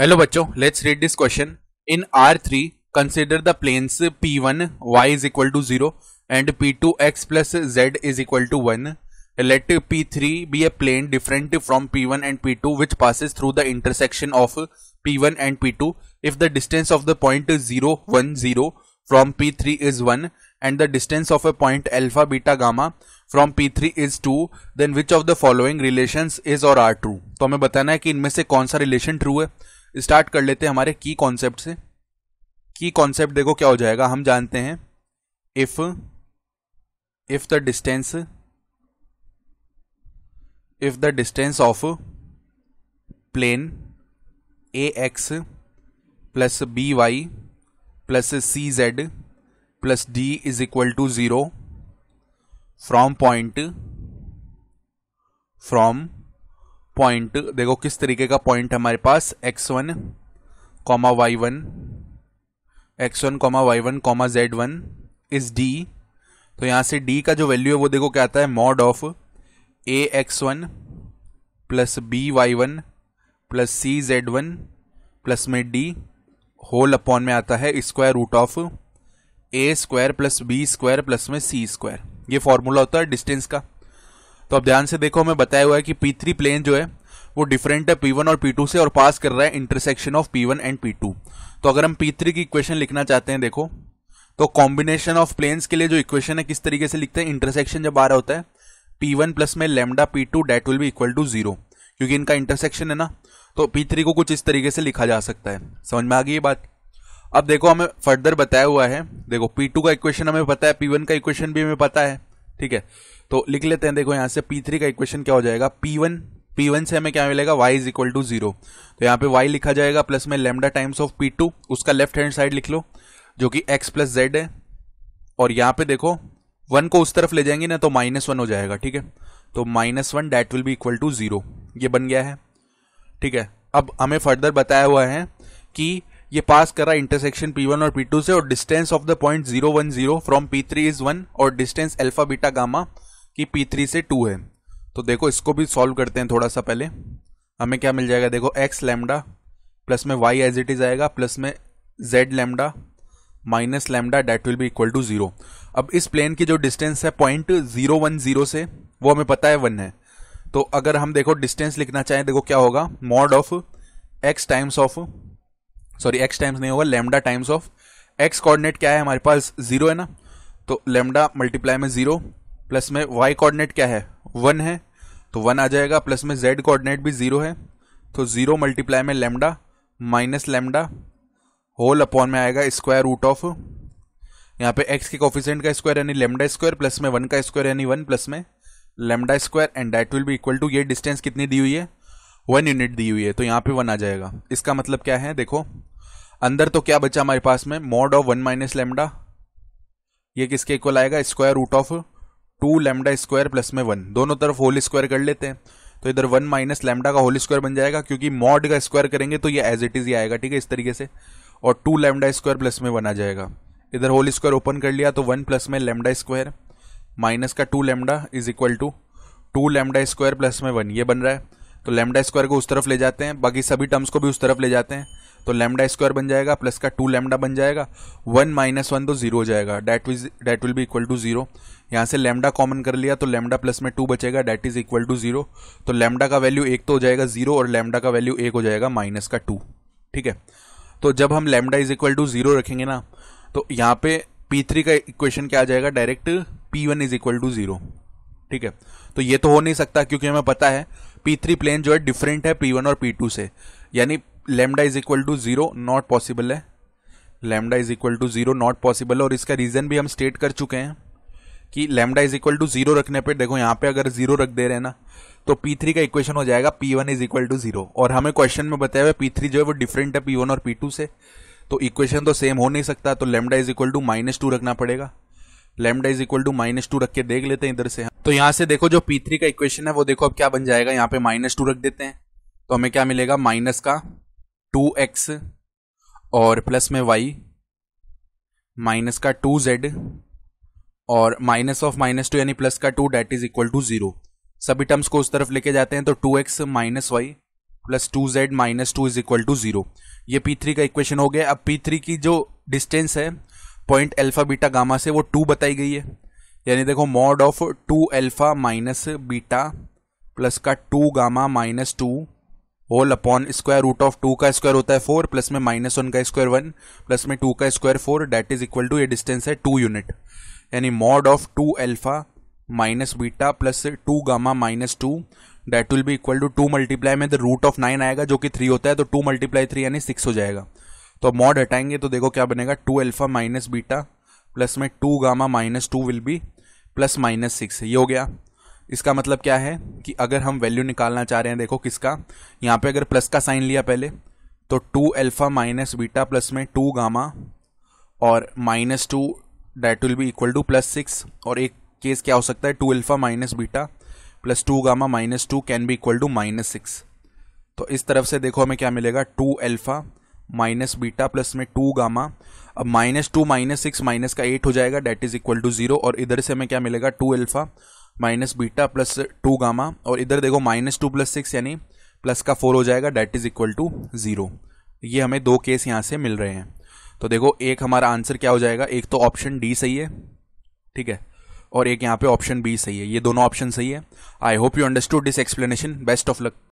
hello बच्चों let's read this question in R three consider the planes P one y is equal to zero and P two x plus z is equal to one let P three be a plane different from P one and P two which passes through the intersection of P one and P two if the distance of the point zero one zero from P three is one and the distance of a point alpha beta gamma from P three is two then which of the following relation is or are true तो हमें बताना है कि इनमें से कौन सा relation true है स्टार्ट कर लेते हैं हमारे की कॉन्सेप्ट से की कॉन्सेप्ट देखो क्या हो जाएगा हम जानते हैं if if the distance if the distance of plane a x plus b y plus c z plus d is equal to zero from point from point देखो किस तरीके का पॉइंट हमारे पास x one comma y one x one comma y one comma z one is d तो यहां से D का जो वैल्यू है वो देखो क्या आता है mod of a x one plus b y one plus c z one plus में डी होल अपॉन में आता है square root of a square plus b square plus में सी स्क्वायर ये फॉर्मूला होता है डिस्टेंस का तो अब ध्यान से देखो हमें बताया हुआ है कि पी थ्री प्लेन जो है वो डिफरेंट है पी वन और पी टू से और पास कर रहा है intersection of P one and P two तो अगर हम पी थ्री की इक्वेशन लिखना चाहते हैं देखो तो कॉम्बिनेशन ऑफ प्लेन्स के लिए जो इक्वेशन है किस तरीके से लिखते हैं इंटरसेक्शन जब आ रहा होता है पी वन प्लस में lambda P two that will भी इक्वल टू जीरो क्योंकि इनका इंटरसेक्शन है ना तो पी थ्री को कुछ इस तरीके से लिखा जा सकता है समझ में आ गई ये बात अब देखो हमें फर्दर बताया हुआ है देखो पी टू का इक्वेशन हमें पता है पी वन का इक्वेशन भी हमें पता है ठीक है तो लिख लेते हैं देखो यहां से पी थ्री का इक्वेशन क्या हो जाएगा पी वन पी वन से हमें क्या मिलेगा y is equal to zero तो यहां पे y लिखा जाएगा प्लस में lambda times of P two उसका लेफ्ट हैंड साइड लिख लो जो कि x प्लस जेड है और यहां पे देखो वन को उस तरफ ले जाएंगे ना तो माइनस वन हो जाएगा ठीक है तो minus one that will be equal to zero ये बन गया है ठीक है अब हमें फर्दर बताया हुआ है कि ये पास कर रहा है इंटरसेक्शन और और टू से और distance of the point zero one zero from P three is one और डिस्टेंस अल्फा बीटा गामा की थ्री से टू है तो देखो इसको भी सॉल्व करते हैं थोड़ा सा पहले हमें क्या मिल जाएगा देखो एक्स लैमडा प्लस में वाई एज इट इज आएगा प्लस में z lambda minus lambda that will भी इक्वल टू जीरो अब इस प्लेन की जो डिस्टेंस है पॉइंट जीरो वन जीरो से वो हमें पता है वन है तो अगर हम देखो डिस्टेंस लिखना चाहें देखो क्या होगा mod of x times of sorry x times नहीं होगा lambda times of x coordinate क्या है हमारे पास जीरो है ना तो लेमडा मल्टीप्लाई में जीरो प्लस में वाई कोऑर्डिनेट क्या है वन है तो वन आ जाएगा प्लस में जेड कोऑर्डिनेट भी जीरो है तो जीरो मल्टीप्लाई में lambda minus lambda whole upon में आएगा स्क्वायर रूट ऑफ यहाँ पे एक्स के कॉफिशेंट का स्क्वायर यानी लेमडा स्क्वायर प्लस में वन का स्क्वायर यानी वन प्लस में lambda square and that will भी इक्वल टू ये डिस्टेंस कितनी दी हुई है वन यूनिट दी हुई है तो यहाँ पे वन आ जाएगा इसका मतलब क्या है देखो अंदर तो क्या बचा हमारे पास में mod of one minus lambda ये किसके इक्वल आएगा square root of two lambda square plus में वन दोनों तरफ होल स्क्वायर कर लेते हैं तो इधर वन माइनस लेमडा का होल स्क्वायर बन जाएगा क्योंकि मॉड का स्क्वायर करेंगे तो ये एज इट इज ही आएगा ठीक है इस तरीके से और टू लेमडा स्क्वायर प्लस में वन आ जाएगा इधर होल स्क्वायर ओपन कर लिया तो वन प्लस में लेमडा स्क्वायर माइनस का two lambda is equal to two lambda square plus में वन ये बन रहा है तो लेमडा स्क्वायर को उस तरफ ले जाते हैं बाकी सभी टर्म्स को भी उस तरफ ले जाते हैं तो लेमडा स्क्वायर बन जाएगा प्लस का टू लेमडा बन जाएगा वन माइनस वन तो जीरो हो जाएगा डैट विज डैट विल भी इक्वल टू जीरो यहाँ से लेमडा कॉमन कर लिया तो लेमडा प्लस में टू बचेगा that is equal to zero तो लेमडा का वैल्यू एक तो हो जाएगा जीरो और लेमडा का वैल्यू एक हो जाएगा माइनस का टू ठीक है तो जब हम lambda is equal to zero रखेंगे ना तो यहाँ पे पी थ्री का इक्वेशन क्या आ जाएगा direct P one is equal to zero ठीक है तो ये तो हो नहीं सकता क्योंकि हमें पता है पी थ्री प्लेन जो है डिफरेंट है पी वन और पी टू से यानी lambda is equal to zero not possible है lambda is equal to zero not possible और इसका रीजन भी हम स्टेट कर चुके हैं कि lambda is equal to zero रखने पे देखो यहाँ पे अगर जीरो रख दे रहे हैं ना तो पी थ्री का इक्वेशन हो जाएगा P one is equal to zero और हमें क्वेश्चन में बताया हुआ पी थ्री जो है वो डिफरेंट है पी वन और पी टू से तो इक्वेशन तो सेम हो नहीं सकता तो lambda is equal to minus two रखना पड़ेगा lambda is equal to minus two रख के देख लेते हैं इधर से तो यहाँ से देखो जो पी थ्री का इक्वेशन है वो देखो अब क्या बन जाएगा यहाँ पे माइनस टू रख देते हैं तो हमें क्या मिलेगा माइनस का टू एक्स और प्लस में वाई माइनस का टू जेड और माइनस ऑफ माइनस टू यानी प्लस का two that is equal to zero सभी टर्म्स को उस तरफ लेके जाते हैं तो two x minus y plus two z minus two is equal to zero ये पी थ्री का इक्वेशन हो गया अब पी थ्री की जो डिस्टेंस है पॉइंट अल्फा बीटा गामा से वो टू बताई गई है यानी देखो mod of two alpha minus beta plus का two gamma minus two whole upon square root of two का स्क्वायर होता है फोर प्लस में माइनस वन का स्क्वायर वन प्लस में टू का square four that is equal to ये distance है टू यूनिट यानी mod of two alpha minus beta plus two gamma minus two that will be equal to two multiply में the root of nine आएगा जो कि three होता है तो टू मल्टीप्लाई थ्री यानी सिक्स हो जाएगा तो मॉड हटाएंगे तो देखो क्या बनेगा two alpha minus beta plus में two gamma minus two will be plus minus six ये हो गया इसका मतलब क्या है कि अगर हम वैल्यू निकालना चाह रहे हैं देखो किसका यहाँ पे अगर प्लस का साइन लिया पहले तो two alpha minus beta plus में टू गामा और minus two that will be equal to plus six और एक केस क्या हो सकता है two alpha minus beta plus two gamma minus two can be equal to minus six तो इस तरफ से देखो हमें क्या मिलेगा two alpha minus beta plus में टू गामा अब minus two minus six minus का एट हो जाएगा that is equal to zero और इधर से हमें क्या मिलेगा two alpha minus beta plus two gamma और इधर देखो माइनस टू प्लस सिक्स यानी प्लस का फोर हो जाएगा that is equal to zero ये हमें दो केस यहाँ से मिल रहे हैं तो देखो एक हमारा आंसर क्या हो जाएगा एक तो ऑप्शन डी सही है ठीक है और एक यहाँ पे ऑप्शन बी सही है ये दोनों ऑप्शन सही है I hope you understood this explanation best of luck